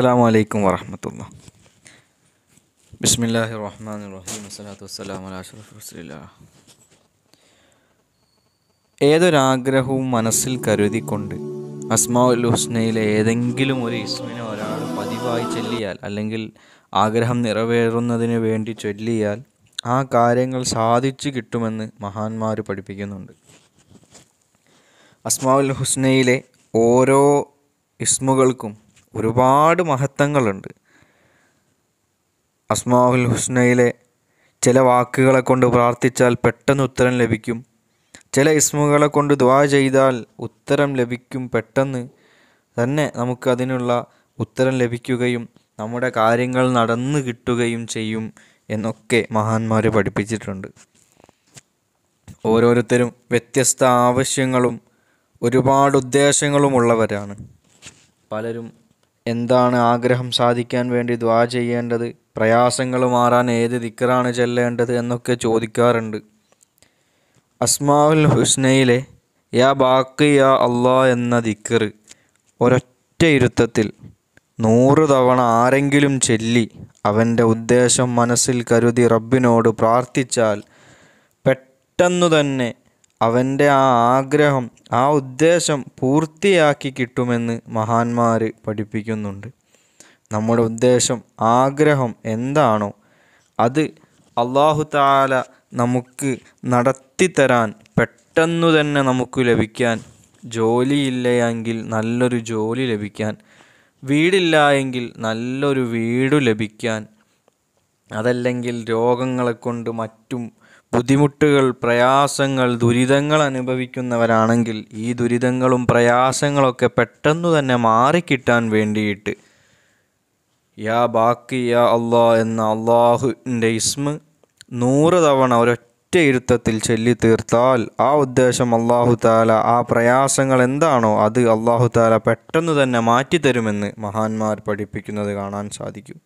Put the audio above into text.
അസ്സാം വലൈക്കും വറഹമത്തുള്ള ബിസ്മില്ലാഹി റഹ്മാൻ റഹീം വസ്സലാത്തു വസ്സലാം അലാഷറഫുല്ല ഏതൊരാഗ്രഹവും മനസ്സിൽ കരുതിക്കൊണ്ട് അസ്മാഉൽ ഹുസ്നയിലെ ഏതെങ്കിലും ഒരു ഇസ്മിനെ ഒരാൾ പതിവായി ചൊല്ലിയാൽ അല്ലെങ്കിൽ ആഗ്രഹം നിറവേറുന്നതിന് വേണ്ടി ചൊല്ലിയാൽ ആ കാര്യങ്ങൾ സാധിച്ചു കിട്ടുമെന്ന് മഹാന്മാർ പഠിപ്പിക്കുന്നുണ്ട് അസ്മാഉൽ ഹുസ്നയിലെ ഓരോ ഇസ്മുകൾക്കും ഒരുപാട് മഹത്വങ്ങളുണ്ട് അസ്മാഹുൽ ഹുസ്നയിലെ ചില വാക്കുകളെ കൊണ്ട് പ്രാർത്ഥിച്ചാൽ പെട്ടെന്ന് ഉത്തരം ലഭിക്കും ചില ഇസ്മുകളെ കൊണ്ട് ദ്വാ ചെയ്താൽ ഉത്തരം ലഭിക്കും പെട്ടെന്ന് തന്നെ നമുക്ക് അതിനുള്ള ഉത്തരം ലഭിക്കുകയും നമ്മുടെ കാര്യങ്ങൾ നടന്നു കിട്ടുകയും ചെയ്യും എന്നൊക്കെ മഹാന്മാർ പഠിപ്പിച്ചിട്ടുണ്ട് ഓരോരുത്തരും വ്യത്യസ്ത ആവശ്യങ്ങളും ഒരുപാട് ഉള്ളവരാണ് പലരും എന്താണ് ആഗ്രഹം സാധിക്കാൻ വേണ്ടി ദ്വാ ചെയ്യേണ്ടത് പ്രയാസങ്ങൾ മാറാൻ ഏത് ദിക്കറാണ് ചെല്ലേണ്ടത് എന്നൊക്കെ ചോദിക്കാറുണ്ട് അസ്മാവുൽ ഹുസ്നയിലെ യാ ബാക്കി യാ അള്ളാ എന്ന ദിക്കർ ഒരൊറ്റ ഇരുത്തത്തിൽ നൂറ് തവണ ആരെങ്കിലും ചെല്ലി അവൻ്റെ ഉദ്ദേശം മനസ്സിൽ കരുതി റബ്ബിനോട് പ്രാർത്ഥിച്ചാൽ പെട്ടെന്നു തന്നെ അവൻ്റെ ആ ആഗ്രഹം ആ ഉദ്ദേശം പൂർത്തിയാക്കി കിട്ടുമെന്ന് മഹാന്മാർ പഠിപ്പിക്കുന്നുണ്ട് നമ്മുടെ ഉദ്ദേശം ആഗ്രഹം എന്താണോ അത് അള്ളാഹു താല നമുക്ക് നടത്തിത്തരാൻ പെട്ടെന്നു തന്നെ നമുക്ക് ലഭിക്കാൻ ജോലിയില്ലയെങ്കിൽ നല്ലൊരു ജോലി ലഭിക്കാൻ വീടില്ല എങ്കിൽ നല്ലൊരു വീട് ലഭിക്കാൻ അതല്ലെങ്കിൽ രോഗങ്ങളെ കൊണ്ട് മറ്റും ബുദ്ധിമുട്ടുകൾ പ്രയാസങ്ങൾ ദുരിതങ്ങൾ അനുഭവിക്കുന്നവരാണെങ്കിൽ ഈ ദുരിതങ്ങളും പ്രയാസങ്ങളൊക്കെ പെട്ടെന്ന് തന്നെ മാറിക്കിട്ടാൻ വേണ്ടിയിട്ട് യാ ബാക്കി യാ അള്ളാ എന്ന അള്ളാഹുവിൻ്റെ ഇസ്മ നൂറ് തവണ ഒരൊറ്റ ഇരുത്തത്തിൽ ചൊല്ലി തീർത്താൽ ആ ഉദ്ദേശം അള്ളാഹു താല ആ പ്രയാസങ്ങൾ എന്താണോ അത് അള്ളാഹു താല പെട്ടെന്ന് തന്നെ മാറ്റിത്തരുമെന്ന് മഹാന്മാർ പഠിപ്പിക്കുന്നത് കാണാൻ സാധിക്കും